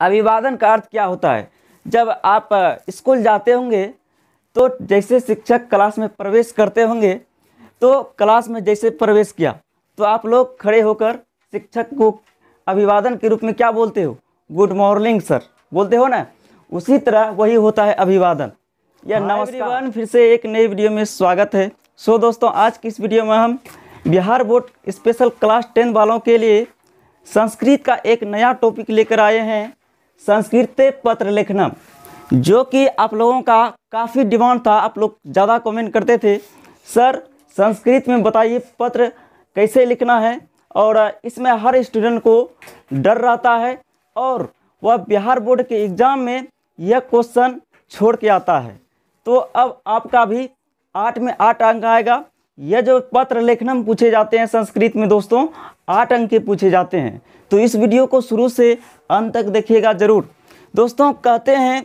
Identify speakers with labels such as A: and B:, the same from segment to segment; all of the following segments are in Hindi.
A: अभिवादन का अर्थ क्या होता है जब आप स्कूल जाते होंगे तो जैसे शिक्षक क्लास में प्रवेश करते होंगे तो क्लास में जैसे प्रवेश किया तो आप लोग खड़े होकर शिक्षक को अभिवादन के रूप में क्या बोलते हो गुड मॉर्निंग सर बोलते हो ना उसी तरह वही होता है अभिवादन या नमस्कार फिर से एक नई वीडियो में स्वागत है सो दोस्तों आज की इस वीडियो में हम Bihar board special class ten वालों के लिए संस्कृत का एक नया टॉपिक लेकर आए हैं संस्कृत पत्र लिखना जो कि आप लोगों का काफ़ी डिमांड था आप लोग ज़्यादा कमेंट करते थे सर संस्कृत में बताइए पत्र कैसे लिखना है और इसमें हर स्टूडेंट को डर रहता है और वह बिहार बोर्ड के एग्ज़ाम में यह क्वेश्चन छोड़ के आता है तो अब आपका भी आठ में आठ अंक आएगा यह जो पत्र लेखनम पूछे जाते हैं संस्कृत में दोस्तों आठ अंक के पूछे जाते हैं तो इस वीडियो को शुरू से अंत तक देखिएगा जरूर दोस्तों कहते हैं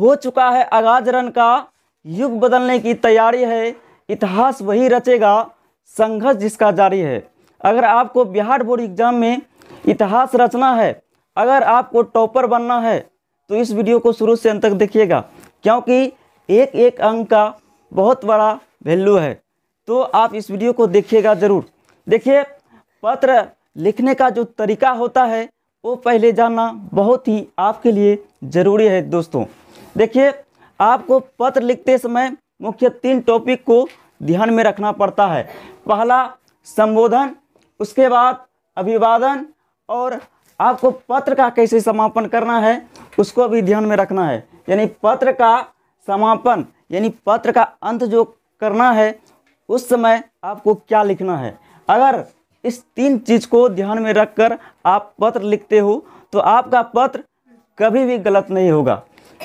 A: हो चुका है आगाज रन का युग बदलने की तैयारी है इतिहास वही रचेगा संघर्ष जिसका जारी है अगर आपको बिहार बोर्ड एग्जाम में इतिहास रचना है अगर आपको टॉपर बनना है तो इस वीडियो को शुरू से अंत तक देखिएगा क्योंकि एक एक अंक का बहुत बड़ा वैल्यू है तो आप इस वीडियो को देखिएगा ज़रूर देखिए पत्र लिखने का जो तरीका होता है वो पहले जानना बहुत ही आपके लिए ज़रूरी है दोस्तों देखिए आपको पत्र लिखते समय मुख्य तीन टॉपिक को ध्यान में रखना पड़ता है पहला संबोधन उसके बाद अभिवादन और आपको पत्र का कैसे समापन करना है उसको भी ध्यान में रखना है यानी पत्र का समापन यानी पत्र का अंत जो करना है उस समय आपको क्या लिखना है अगर इस तीन चीज़ को ध्यान में रखकर आप पत्र लिखते हो तो आपका पत्र कभी भी गलत नहीं होगा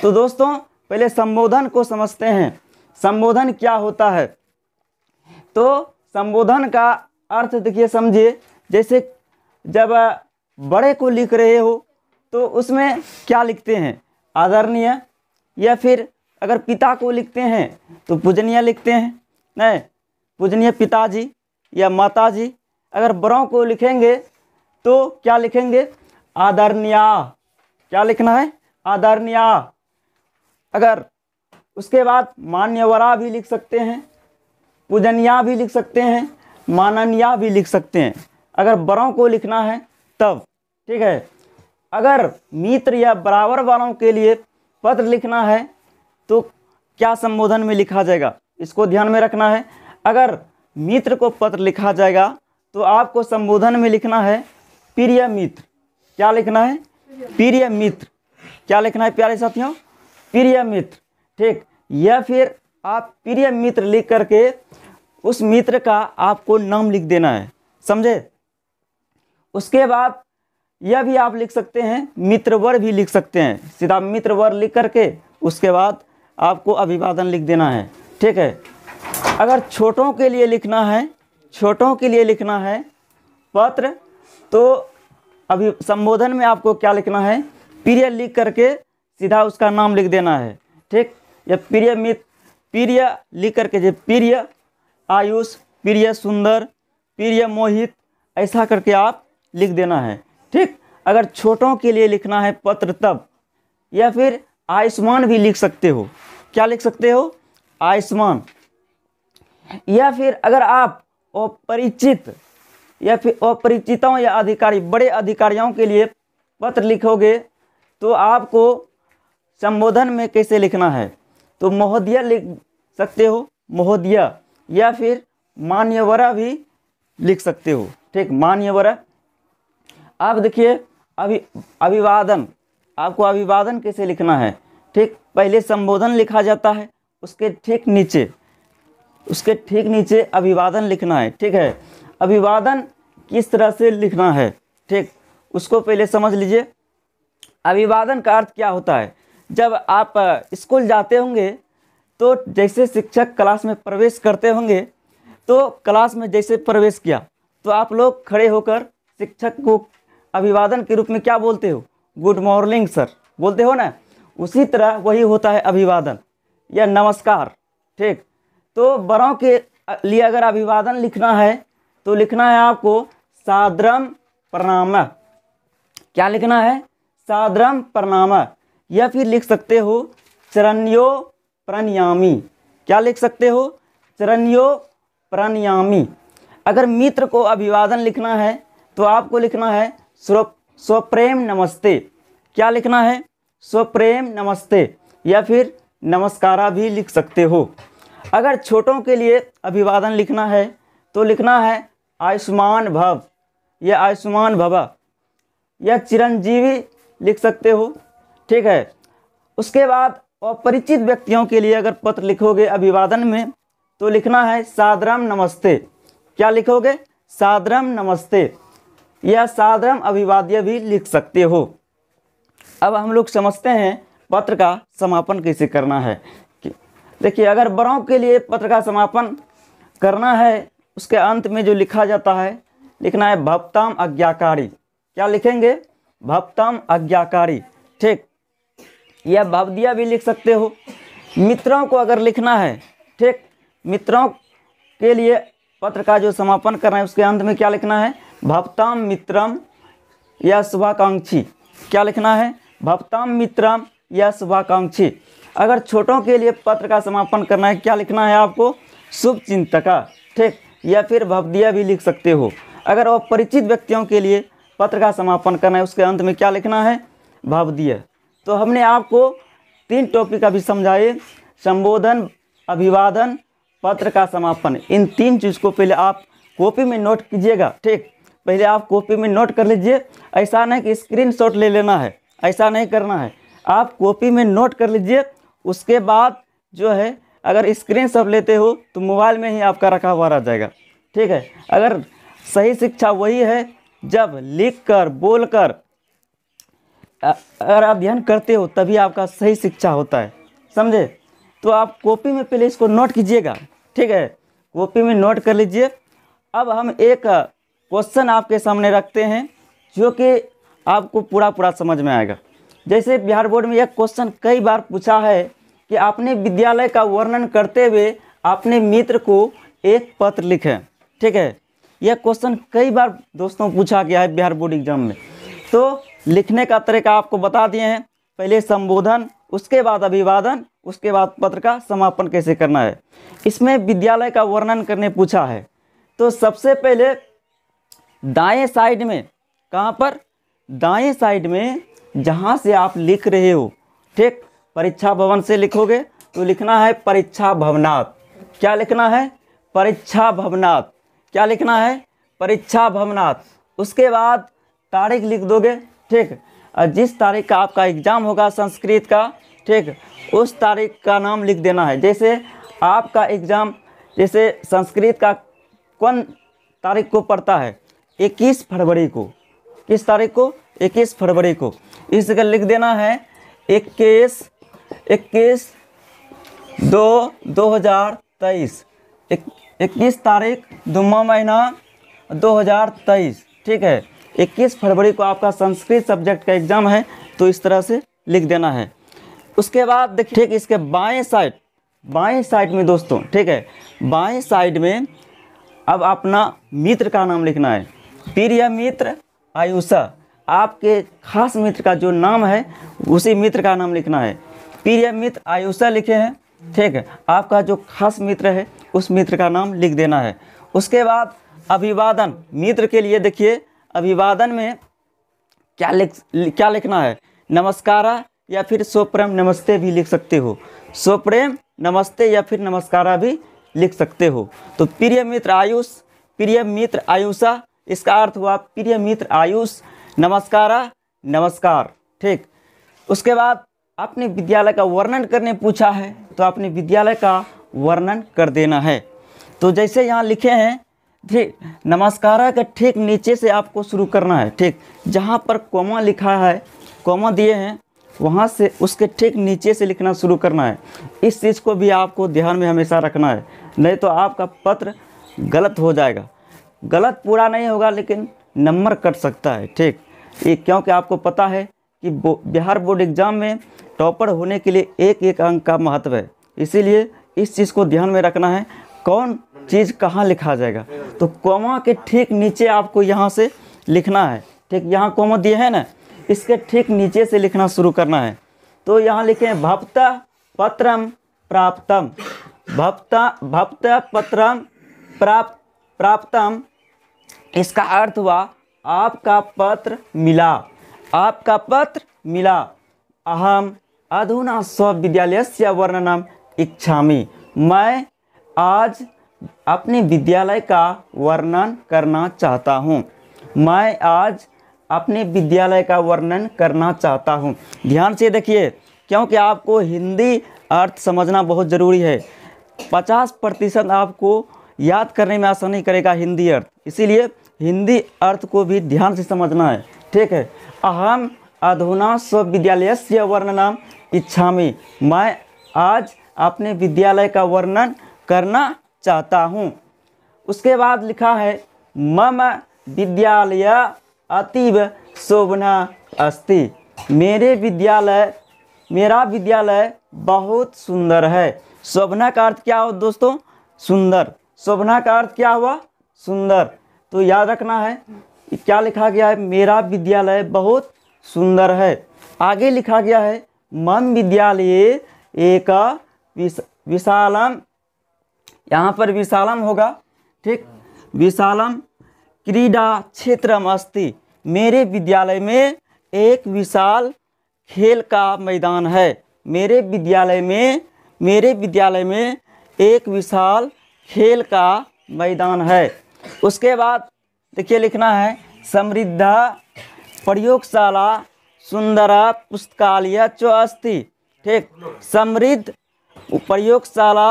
A: तो दोस्तों पहले संबोधन को समझते हैं संबोधन क्या होता है तो संबोधन का अर्थ देखिए समझिए जैसे जब बड़े को लिख रहे हो तो उसमें क्या लिखते हैं आदरणीय या फिर अगर पिता को लिखते हैं तो पूजनीय लिखते हैं नहीं पूजनीय पिताजी या माताजी अगर बड़ों को लिखेंगे तो क्या लिखेंगे आदरणीय क्या लिखना है आदरणीय अगर उसके बाद मान्यवरा भी लिख सकते हैं पूजनिया भी लिख सकते हैं माननिया भी लिख सकते हैं अगर बड़ों को लिखना है तब ठीक है अगर मित्र या बराबर वालों के लिए पत्र लिखना है तो क्या संबोधन में लिखा जाएगा इसको ध्यान में रखना है अगर मित्र को पत्र लिखा जाएगा तो आपको संबोधन में लिखना है प्रिय मित्र क्या लिखना है प्रिय मित्र क्या लिखना है प्यारे साथियों प्रिय मित्र ठीक या फिर आप प्रिय मित्र लिख करके उस मित्र का आपको नाम लिख देना है समझे उसके बाद यह भी आप लिख सकते हैं मित्रवर भी लिख सकते हैं सीधा मित्रवर लिख करके उसके बाद आपको अभिवादन लिख देना है ठीक है अगर छोटों के लिए लिखना है छोटों के लिए लिखना है पत्र तो अभी संबोधन में आपको क्या लिखना है प्रिय लिख करके सीधा उसका नाम लिख देना है ठीक या प्रिय मित्र प्रिय लिख करके जो प्रिय आयुष प्रिय सुंदर प्रिय मोहित ऐसा करके आप लिख देना है ठीक अगर छोटों के लिए लिखना है पत्र तब या फिर आयुष्मान भी लिख सकते हो क्या लिख सकते हो आयुष्मान या फिर अगर आप अपरिचित या फिर अपरिचितों या अधिकारी बड़े अधिकारियों के लिए पत्र लिखोगे तो आपको संबोधन में कैसे लिखना है तो महोदया लिख सकते हो महोदय या फिर मान्यवरा भी लिख सकते हो ठीक मान्यवरा आप देखिए अभि अभिवादन आपको अभिवादन कैसे लिखना है ठीक पहले संबोधन लिखा जाता है उसके ठीक नीचे उसके ठीक नीचे अभिवादन लिखना है ठीक है अभिवादन किस तरह से लिखना है ठीक उसको पहले समझ लीजिए अभिवादन का अर्थ क्या होता है जब आप स्कूल जाते होंगे तो जैसे शिक्षक क्लास में प्रवेश करते होंगे तो क्लास में जैसे प्रवेश किया तो आप लोग खड़े होकर शिक्षक को अभिवादन के रूप में क्या बोलते हो गुड मॉर्निंग सर बोलते हो ना उसी तरह वही होता है अभिवादन या नमस्कार ठीक तो बड़ों के लिए अगर अभिवादन लिखना है तो लिखना है आपको सादरम प्रणाम क्या लिखना है सादरम प्रणाम या फिर लिख सकते हो चरण्यो प्रणयामी क्या लिख सकते हो चरण्यो प्रणयामी अगर मित्र को अभिवादन लिखना है तो आपको लिखना है स्व स्वप्रेम नमस्ते क्या लिखना है स्वप्रेम नमस्ते या फिर नमस्कारा भी लिख सकते हो अगर छोटों के लिए अभिवादन लिखना है तो लिखना है आयुष्मान भव या आयुष्मान भवा या चिरंजीवी लिख सकते हो ठीक है उसके बाद अपरिचित व्यक्तियों के लिए अगर पत्र लिखोगे अभिवादन में तो लिखना है सादरम नमस्ते क्या लिखोगे सादरम नमस्ते या सादरम अभिवाद्य भी लिख सकते हो अब हम लोग समझते हैं पत्र का समापन कैसे करना है देखिए अगर बड़ों के लिए पत्र का समापन करना है उसके अंत में जो लिखा जाता है लिखना है भक्ताम अज्ञाकारी क्या लिखेंगे भक्ताम अज्ञाकारी ठीक या भवदिया भी लिख सकते हो मित्रों को अगर लिखना है ठीक मित्रों के लिए पत्र का जो समापन करना है उसके अंत में क्या लिखना है भक्ताम मित्रम या शुभाकांक्षी क्या लिखना है भक्ताम मित्रम या शुभाकांक्षी अगर छोटों के लिए पत्र का समापन करना है क्या लिखना है आपको शुभ चिंतका ठीक या फिर भवदिया भी लिख सकते हो अगर अपरिचित व्यक्तियों के लिए पत्र का समापन करना है उसके अंत में क्या लिखना है भवदिया तो हमने आपको तीन टॉपिक अभी समझाए संबोधन अभिवादन पत्र का समापन इन तीन चीज़ को पहले आप कॉपी में नोट कीजिएगा ठीक पहले आप कॉपी में नोट कर लीजिए ऐसा नहीं कि स्क्रीनशॉट ले लेना है ऐसा नहीं करना है आप कॉपी में नोट कर लीजिए उसके बाद जो है अगर स्क्रीन सब लेते हो तो मोबाइल में ही आपका रखा हुआ रह जाएगा ठीक है अगर सही शिक्षा वही है जब लिख कर बोल कर अगर अध्ययन करते हो तभी आपका सही शिक्षा होता है समझे तो आप कॉपी में पहले इसको नोट कीजिएगा ठीक है कॉपी में नोट कर लीजिए अब हम एक क्वेश्चन आपके सामने रखते हैं जो कि आपको पूरा पूरा समझ में आएगा जैसे बिहार बोर्ड में यह क्वेश्चन कई बार पूछा है कि आपने विद्यालय का वर्णन करते हुए अपने मित्र को एक पत्र लिखें ठीक है यह क्वेश्चन कई बार दोस्तों पूछा गया है बिहार बोर्ड एग्जाम में तो लिखने का तरीका आपको बता दिए हैं पहले संबोधन उसके बाद अभिवादन उसके बाद पत्र का समापन कैसे करना है इसमें विद्यालय का वर्णन करने पूछा है तो सबसे पहले दाएं साइड में कहाँ पर दाएं साइड में जहाँ से आप लिख रहे हो ठीक परीक्षा भवन से लिखोगे तो लिखना है परीक्षा भवनाथ क्या लिखना है परीक्षा भवनाथ क्या लिखना है परीक्षा भवनाथ उसके बाद तारीख लिख दोगे ठीक जिस तारीख का आपका एग्ज़ाम होगा संस्कृत का ठीक उस तारीख का नाम लिख देना है जैसे आपका एग्ज़ाम जैसे संस्कृत का कौन तारीख को पड़ता है इक्कीस फरवरी को किस तारीख को इक्कीस फरवरी को इस जगह लिख देना है इक्कीस इक्कीस दो दो हज़ार तेईस इक्कीस तारीख दुमा महीना 2023 ठीक है 21 फरवरी को आपका संस्कृत सब्जेक्ट का एग्ज़ाम है तो इस तरह से लिख देना है उसके बाद देखिए ठीक इसके बाएं साइड बाएं साइड में दोस्तों ठीक है बाएं साइड में अब अपना मित्र का नाम लिखना है प्रिय मित्र आयुषा आपके खास मित्र का जो नाम है उसी मित्र का नाम लिखना है प्रिय मित्र आयुषा लिखे हैं ठीक है आपका जो खास मित्र है उस मित्र का नाम लिख देना है उसके बाद अभिवादन मित्र के लिए देखिए अभिवादन में क्या लिख क्या लिखना है नमस्कार या फिर स्वप्रेम नमस्ते भी लिख सकते हो स्वप्रेम नमस्ते या फिर नमस्कारा भी लिख सकते हो तो प्रिय मित्र आयुष प्रिय मित्र आयुषा इसका अर्थ हुआ प्रिय मित्र आयुष नमस्कार नमस्कार ठीक उसके बाद आपने विद्यालय का वर्णन करने पूछा है तो आपने विद्यालय का वर्णन कर देना है तो जैसे यहाँ लिखे हैं ठीक नमस्कार का ठीक नीचे से आपको शुरू करना है ठीक जहाँ पर कोमा लिखा है कोमा दिए हैं वहाँ से उसके ठीक नीचे से लिखना शुरू करना है इस चीज़ को भी आपको ध्यान में हमेशा रखना है नहीं तो आपका पत्र गलत हो जाएगा गलत पूरा नहीं होगा लेकिन नंबर कट सकता है ठीक ये क्योंकि आपको पता है कि बिहार बोर्ड एग्ज़ाम में टॉपर होने के लिए एक एक अंक का महत्व है इसीलिए इस चीज़ को ध्यान में रखना है कौन चीज़ कहाँ लिखा जाएगा तो कोमा के ठीक नीचे आपको यहाँ से लिखना है ठीक यहाँ कोमा दिए है ना इसके ठीक नीचे से लिखना शुरू करना है तो यहाँ लिखें भप्ता पत्रम प्राप्तम भपता भपता पत्रम प्राप्त प्राप्तम इसका अर्थ हुआ आपका पत्र मिला आपका पत्र मिला अहम अधुना स्वविद्यालय से वर्णनम इच्छा मैं आज अपने विद्यालय का वर्णन करना चाहता हूँ मैं आज अपने विद्यालय का वर्णन करना चाहता हूँ ध्यान से देखिए क्योंकि आपको हिंदी अर्थ समझना बहुत ज़रूरी है पचास प्रतिशत आपको याद करने में आसानी करेगा हिंदी अर्थ इसीलिए हिंदी अर्थ को भी ध्यान से समझना है ठीक है अहम अधुना स्वविद्यालय से वर्णनम इच्छा में मैं आज अपने विद्यालय का वर्णन करना चाहता हूँ उसके बाद लिखा है मम विद्यालय अतीब शोभना अस्ति मेरे विद्यालय मेरा विद्यालय बहुत सुंदर है शोभना का अर्थ क्या हो दोस्तों सुंदर शोभना का अर्थ क्या हुआ सुंदर तो याद रखना है क्या लिखा गया है मेरा विद्यालय बहुत सुंदर है आगे लिखा गया है मम विद्यालय एक विश, विशालम यहाँ पर विशालम होगा ठीक विशालम क्रीडा क्षेत्रम अस्ति मेरे विद्यालय में एक विशाल खेल का मैदान है मेरे विद्यालय में मेरे विद्यालय में एक विशाल खेल का मैदान है उसके बाद देखिए लिखना है समृद्ध प्रयोगशाला सुंदरा पुस्तकालय चौअस्थी ठीक समृद्ध प्रयोगशाला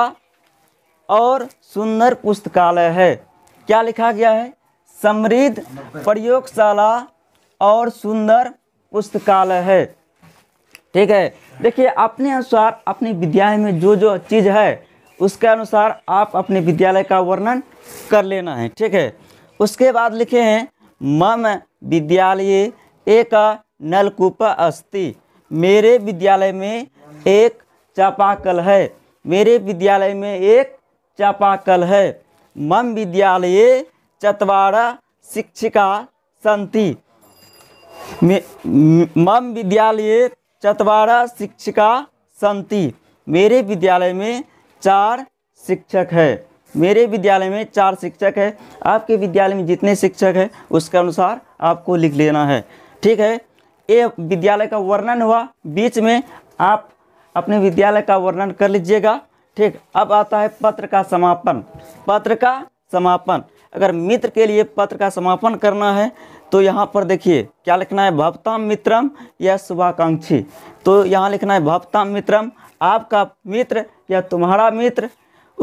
A: और सुंदर पुस्तकालय है क्या लिखा गया है समृद्ध प्रयोगशाला और सुंदर पुस्तकालय है ठीक है देखिए अपने अनुसार अपनी विद्यालय में जो जो चीज़ है उसके अनुसार आप अपने विद्यालय का वर्णन कर लेना है ठीक है उसके बाद लिखे हैं मम विद्यालय एक नलकूप अस्ति मेरे विद्यालय में एक चापाकल है मेरे विद्यालय में एक चापाकल है मम विद्यालय चतवारा शिक्षिका संति मम विद्यालय चतवारा शिक्षिका संति मेरे विद्यालय में चार शिक्षक है मेरे विद्यालय में चार शिक्षक है आपके विद्यालय में जितने शिक्षक है उसके अनुसार आपको लिख लेना है ठीक है ये विद्यालय का वर्णन हुआ बीच में आप अपने विद्यालय का वर्णन कर लीजिएगा ठीक अब आता है पत्र का समापन पत्र का समापन अगर मित्र के लिए पत्र का समापन करना है तो यहाँ पर देखिए क्या लिखना है भवताम मित्रम या शुभाकांक्षी तो यहाँ लिखना है भवताम मित्रम आपका मित्र या तुम्हारा मित्र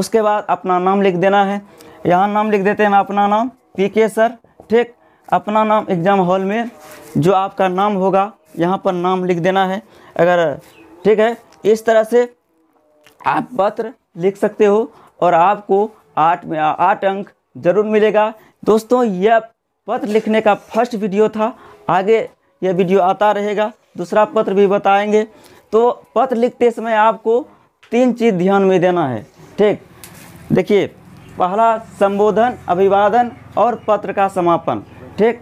A: उसके बाद अपना नाम लिख देना है यहाँ नाम लिख देते हैं अपना नाम पी के सर ठीक अपना नाम एग्ज़ाम हॉल में जो आपका नाम होगा यहाँ पर नाम लिख देना है अगर ठीक है इस तरह से आप पत्र लिख सकते हो और आपको आठ में आठ अंक ज़रूर मिलेगा दोस्तों यह पत्र लिखने का फर्स्ट वीडियो था आगे यह वीडियो आता रहेगा दूसरा पत्र भी बताएंगे तो पत्र लिखते समय आपको तीन चीज़ ध्यान में देना है ठीक देखिए पहला संबोधन अभिवादन और पत्र का समापन ठीक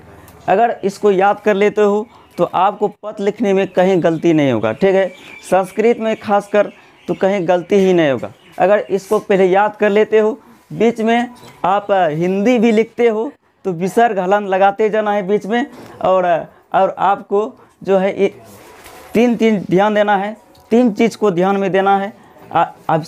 A: अगर इसको याद कर लेते हो तो आपको पत्र लिखने में कहीं गलती नहीं होगा ठीक है संस्कृत में खासकर तो कहीं गलती ही नहीं होगा अगर इसको पहले याद कर लेते हो बीच में आप हिंदी भी लिखते हो तो विसर्ग हलन लगाते जाना है बीच में और और आपको जो है ये तीन तीन ध्यान देना है तीन चीज़ को ध्यान में देना है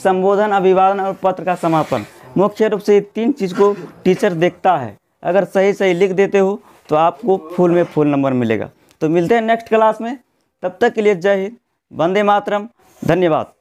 A: संबोधन अभिवादन और पत्र का समापन मुख्य रूप से तीन चीज़ को टीचर देखता है अगर सही सही लिख देते हो तो आपको फुल में फुल नंबर मिलेगा तो मिलते हैं नेक्स्ट क्लास में तब तक के लिए जय हिंद वंदे मातरम धन्यवाद